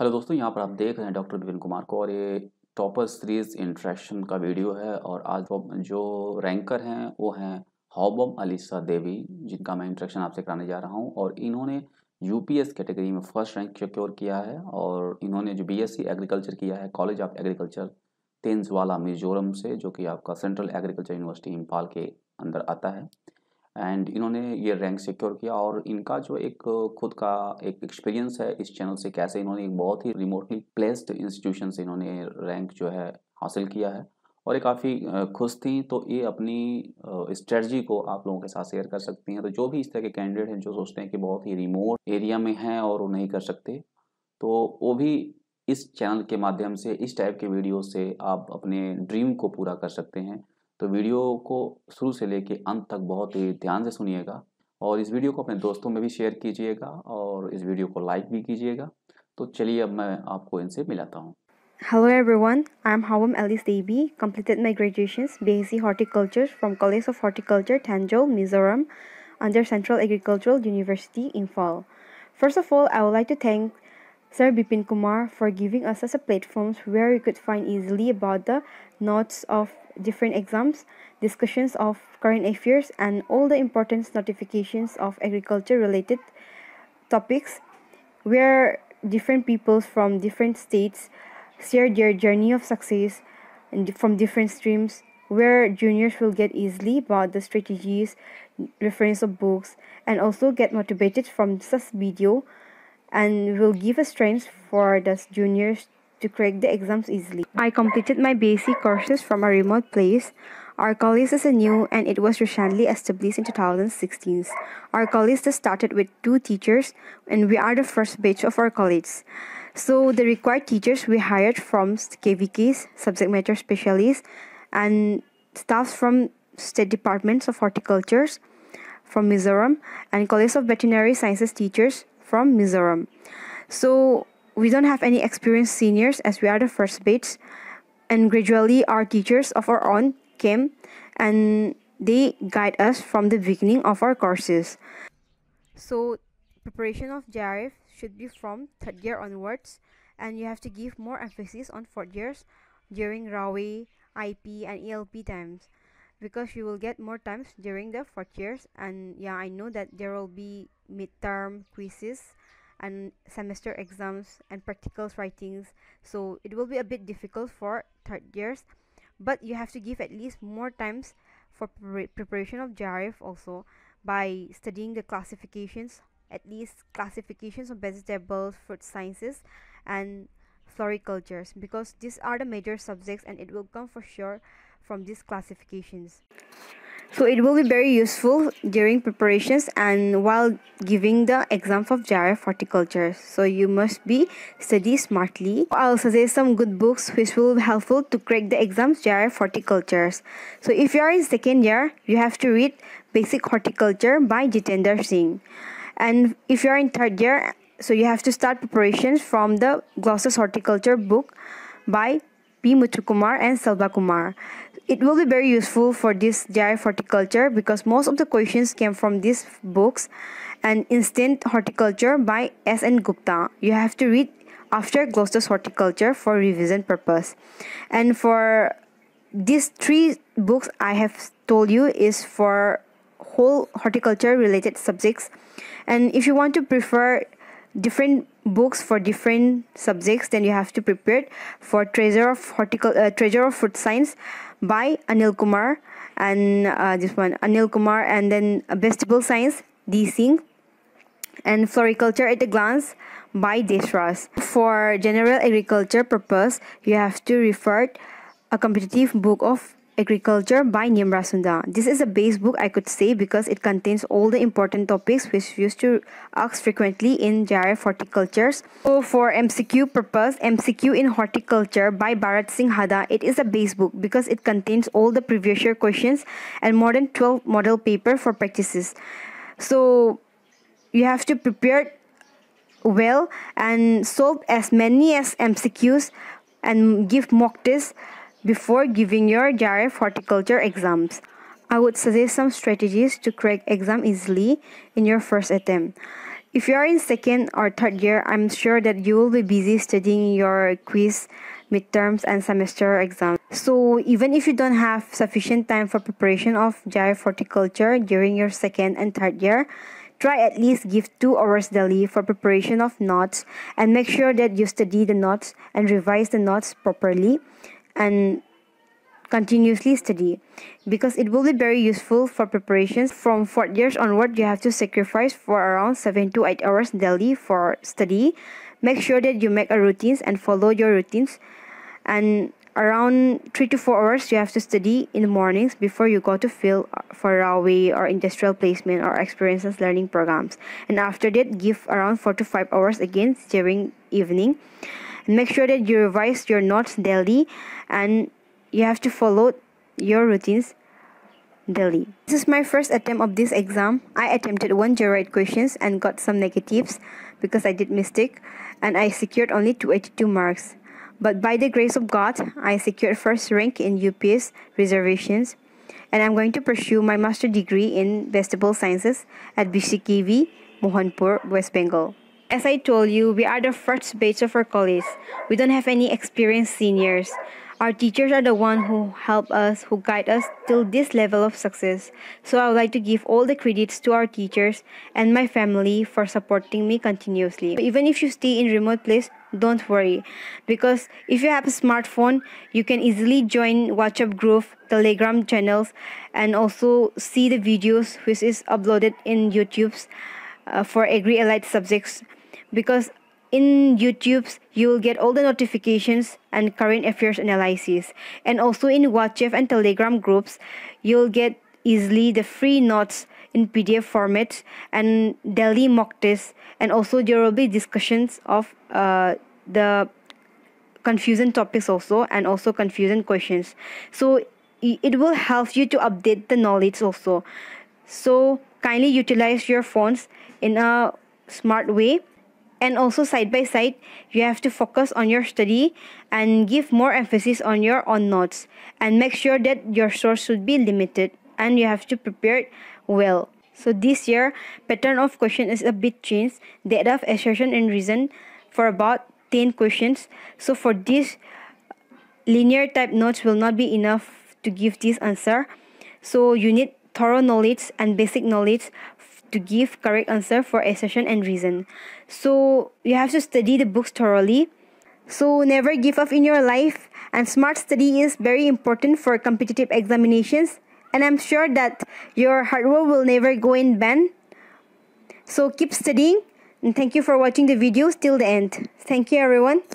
Hello दोस्तों यहाँ पर आप देख रहे हैं डॉक्टर विपिन कुमार को और ये टॉपर सीरीज इंट्रैक्शन का वीडियो है और आज जो रैंकर हैं वो हैं हॉबम अलीसा देवी जिनका मैं इंट्रैक्शन आपसे कराने जा रहा हूँ और इन्होंने यूपीएस कैटेगरी में फर्स्ट रैंक सिक्योर किया है और इन्होंने जो बी एग्रीकल्चर किया है college of agriculture Thenzawl Mizoram से जो कि आपका सेंट्रल एग्रीकल्चर यूनिवर्सिटी इम्फाल के अंदर आता है एंड इन्होंने ये रैंक सिक्योर किया और इनका जो एक खुद का एक एक्सपीरियंस है इस चैनल से कैसे इन्होंने एक बहुत ही रिमोटली प्लेस्ड इंस्टीट्यूशन से इन्होंने रैंक जो है हासिल किया है और ये काफ़ी खुश थी तो ये अपनी स्ट्रेटजी को आप लोगों के साथ शेयर कर सकती हैं तो जो भी इस तरह के कैंडिडेट हैं जो सोचते हैं कि बहुत ही रिमोट एरिया में हैं और वो नहीं कर सकते तो वो भी इस चैनल के माध्यम से इस टाइप के वीडियो से आप अपने ड्रीम को पूरा कर सकते हैं तो वीडियो को शुरू से लेके अंत तक बहुत ही ध्यान से सुनिएगा और इस वीडियो को अपने दोस्तों में भी शेयर कीजिएगा और इस वीडियो को लाइक भी कीजिएगा तो चलिए अब मैं आपको इनसे मिलाता हूँ hello everyone I am Haom Alice Devi completed my graduation B horticulture from college of horticulture Thenzawl Mizoram under central agricultural university Imphal first of all I would like to thank Sir Bipin Kumar for giving us such a platform where we could find easily about the notes of different exams, discussions of current affairs and all the important notifications of agriculture related topics where different peoples from different states share their journey of success and from different streams where juniors will get easily about the strategies, reference of books and also get motivated from such video and will give a strength for the juniors to crack the exams easily. I completed my basic courses from a remote place. Our college is new and it was recently established in 2016. Our college started with two teachers and we are the first batch of our college. So the required teachers we hired from KVKs, subject matter specialists, and staffs from state departments of horticultures, from Mizoram and College of Veterinary Sciences teachers from Mizoram. So we don't have any experienced seniors as we are the first batch, and gradually our teachers of our own came and they guide us from the beginning of our courses. So preparation of JRF should be from third year onwards and you have to give more emphasis on fourth years during RAWE, IP and ELP times because you will get more times during the fourth years and yeah I know that there will be midterm quizzes and semester exams and practicals writings so it will be a bit difficult for third years but you have to give at least more times for pre preparation of JRF also by studying the classifications at least classifications of vegetables fruit sciences and floricultures because these are the major subjects and it will come for sure from these classifications so it will be very useful during preparations and while giving the exam of JRF horticulture. So you must be study smartly. I'll suggest some good books which will be helpful to crack the exams JRF horticultures. So if you are in second year, you have to read Basic Horticulture by Jitender Singh. And if you are in third year, so you have to start preparations from the Glosses Horticulture book by P. Muthukumar and Selva Kumar. It will be very useful for this GI horticulture because most of the questions came from these books and Instant Horticulture by S. N. Gupta. You have to read after Gloucester's Horticulture for revision purpose. And for these three books I have told you is for whole horticulture related subjects. And if you want to prefer different books for different subjects then you have to prepare for treasure of hortical uh, treasure of food science by anil kumar and uh, this one anil kumar and then vegetable science d singh and floriculture at a glance by desras for general agriculture purpose you have to refer a competitive book of Agriculture by Nimra Sunda. This is a base book I could say because it contains all the important topics which used to ask frequently in JRF horticultures. So for MCQ purpose, MCQ in horticulture by Bharat Singh Hada, it is a base book because it contains all the previous year questions and more than 12 model paper for practices. So you have to prepare well and solve as many as MCQs and give mock tests before giving your JRF horticulture exams, I would suggest some strategies to crack exam easily in your first attempt. If you are in second or third year, I'm sure that you will be busy studying your quiz, midterms, and semester exams. So even if you don't have sufficient time for preparation of JRF horticulture during your second and third year, try at least give two hours daily for preparation of notes and make sure that you study the notes and revise the notes properly and continuously study because it will be very useful for preparations from four years onward you have to sacrifice for around 7 to 8 hours daily for study make sure that you make a routines and follow your routines and around 3 to 4 hours you have to study in the mornings before you go to field for railway or industrial placement or experiences learning programs and after that give around 4 to 5 hours again during evening Make sure that you revise your notes daily and you have to follow your routines daily. This is my first attempt of this exam. I attempted one gerate questions and got some negatives because I did mistake and I secured only 282 marks. But by the grace of God, I secured first rank in UPS reservations and I'm going to pursue my master degree in vegetable sciences at BCKV, Mohanpur, West Bengal. As I told you, we are the first batch of our college. We don't have any experienced seniors. Our teachers are the one who help us, who guide us till this level of success. So I would like to give all the credits to our teachers and my family for supporting me continuously. Even if you stay in remote place, don't worry because if you have a smartphone, you can easily join WhatsApp group, Telegram channels and also see the videos which is uploaded in YouTube's uh, for agri allied subjects because in YouTube's you will get all the notifications and current affairs analysis and also in WhatsApp and Telegram groups you'll get easily the free notes in PDF format and daily mock tests and also there will be discussions of uh, the confusing topics also and also confusing questions so it will help you to update the knowledge also so kindly utilize your phones in a smart way and also side by side you have to focus on your study and give more emphasis on your own notes and make sure that your source should be limited and you have to prepare well so this year pattern of question is a bit changed data of assertion and reason for about 10 questions so for this linear type notes will not be enough to give this answer so you need thorough knowledge and basic knowledge to give correct answer for assertion and reason. So you have to study the books thoroughly. So never give up in your life and smart study is very important for competitive examinations and I'm sure that your hard work will never go in vain. So keep studying and thank you for watching the videos till the end. Thank you everyone.